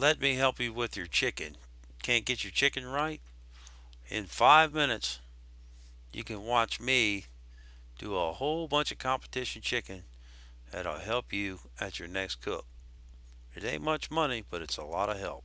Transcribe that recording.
Let me help you with your chicken. Can't get your chicken right? In five minutes, you can watch me do a whole bunch of competition chicken that'll help you at your next cook. It ain't much money, but it's a lot of help.